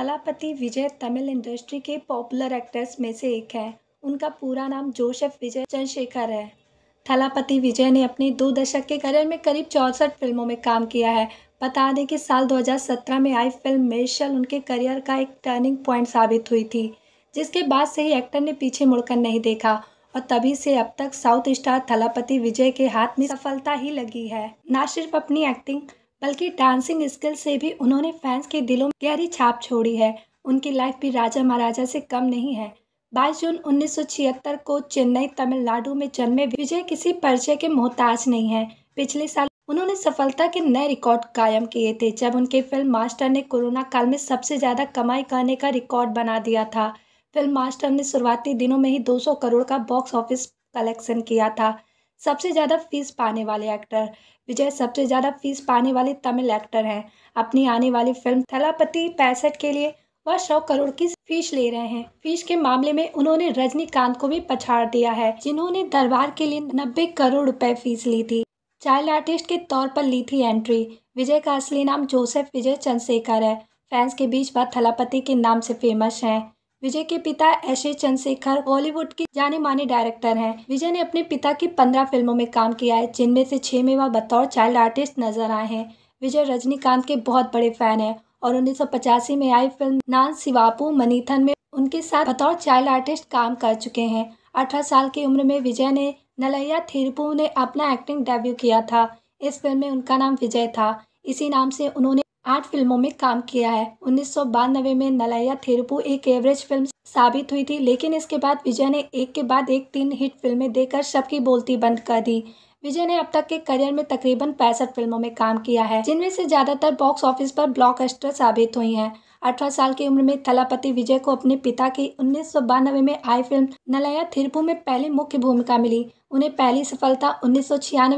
Thalapathy Vijay Tamil industry के popular actors में से एक हैं उनका पूरा नाम जोसेफ विजय चंद्रशेखर है थलापति विजय ने अपने दो दशक के करियर में करीब चौंसठ फिल्मों में काम किया है बता दें कि साल 2017 में आई फिल्म मेशल उनके करियर का एक टर्निंग पॉइंट साबित हुई थी जिसके बाद से ही एक्टर ने पीछे मुड़कर नहीं देखा और तभी से अब तक साउथ स्टार थलापति विजय के हाथ में सफलता ही लगी है ना सिर्फ अपनी एक्टिंग बल्कि डांसिंग स्किल से भी उन्होंने फैंस के दिलों में गहरी छाप छोड़ी है उनकी लाइफ भी राजा महाराजा से कम नहीं है 22 जून 1976 को चेन्नई तमिलनाडु में जन्मे विजय किसी परिचय के मोहताज नहीं है पिछले साल उन्होंने सफलता के नए रिकॉर्ड कायम किए थे जब उनके फिल्म मास्टर ने कोरोना काल में सबसे ज़्यादा कमाई करने का रिकॉर्ड बना दिया था फिल्म मास्टर ने शुरुआती दिनों में ही 200 करोड़ का बॉक्स ऑफिस कलेक्शन किया था सबसे ज़्यादा फीस पाने वाले एक्टर विजय सबसे ज़्यादा फीस पाने वाले तमिल एक्टर हैं अपनी आने वाली फिल्म थलापति पैंसठ के लिए वह सौ करोड़ की फीस ले रहे हैं फीस के मामले में उन्होंने रजनीकांत को भी पछाड़ दिया है जिन्होंने दरबार के लिए नब्बे करोड़ रुपए फीस ली थी चाइल्ड आर्टिस्ट के तौर पर ली थी एंट्री विजय का असली नाम जोसेफ विजय चंद्रशेखर है फैंस के बीच वह थलापति के नाम से फेमस हैं विजय के पिता एस ए चंद्रशेखर बॉलीवुड के जाने माने डायरेक्टर हैं विजय ने अपने पिता की पंद्रह फिल्मों में काम किया है जिनमें से छह में वह बतौर चाइल्ड आर्टिस्ट नजर आए हैं विजय रजनीकांत के बहुत बड़े फैन हैं और उन्नीस में आई फिल्म नान शिवापू मनीथन में उनके साथ बतौर चाइल्ड आर्टिस्ट काम कर चुके हैं अठारह साल की उम्र में विजय ने नलैया थिरपू ने अपना एक्टिंग डेब्यू किया था इस फिल्म में उनका नाम विजय था इसी नाम से उन्होंने आठ फिल्मों में काम किया है उन्नीस में नलैया थेरुपु एक एवरेज फिल्म साबित हुई थी लेकिन इसके बाद विजय ने एक के बाद एक तीन हिट फिल्में देकर सबकी बोलती बंद कर दी विजय ने अब तक के करियर में तकरीबन पैंसठ फिल्मों में काम किया है जिनमें से ज्यादातर बॉक्स ऑफिस पर ब्लॉक साबित हुई हैं अठारह साल की उम्र में थलापति विजय को अपने पिता की उन्नीस में आई फिल्म नलैया थिरपू में पहली मुख्य भूमिका मिली उन्हें पहली सफलता उन्नीस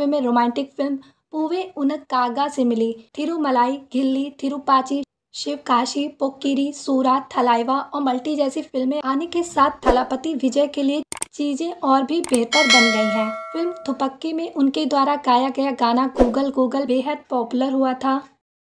में रोमांटिक फिल्म पूवे उनकागा से मिली थिरुमलाई घिल्ली थिरुपाची शिवकाशी पोकिरी सूरा थलाइवा और मल्टी जैसी फिल्में आने के साथ थलापति विजय के लिए चीजें और भी बेहतर बन गई हैं। फिल्म थुपक्की में उनके द्वारा गाया गया गाना गूगल गूगल बेहद पॉपुलर हुआ था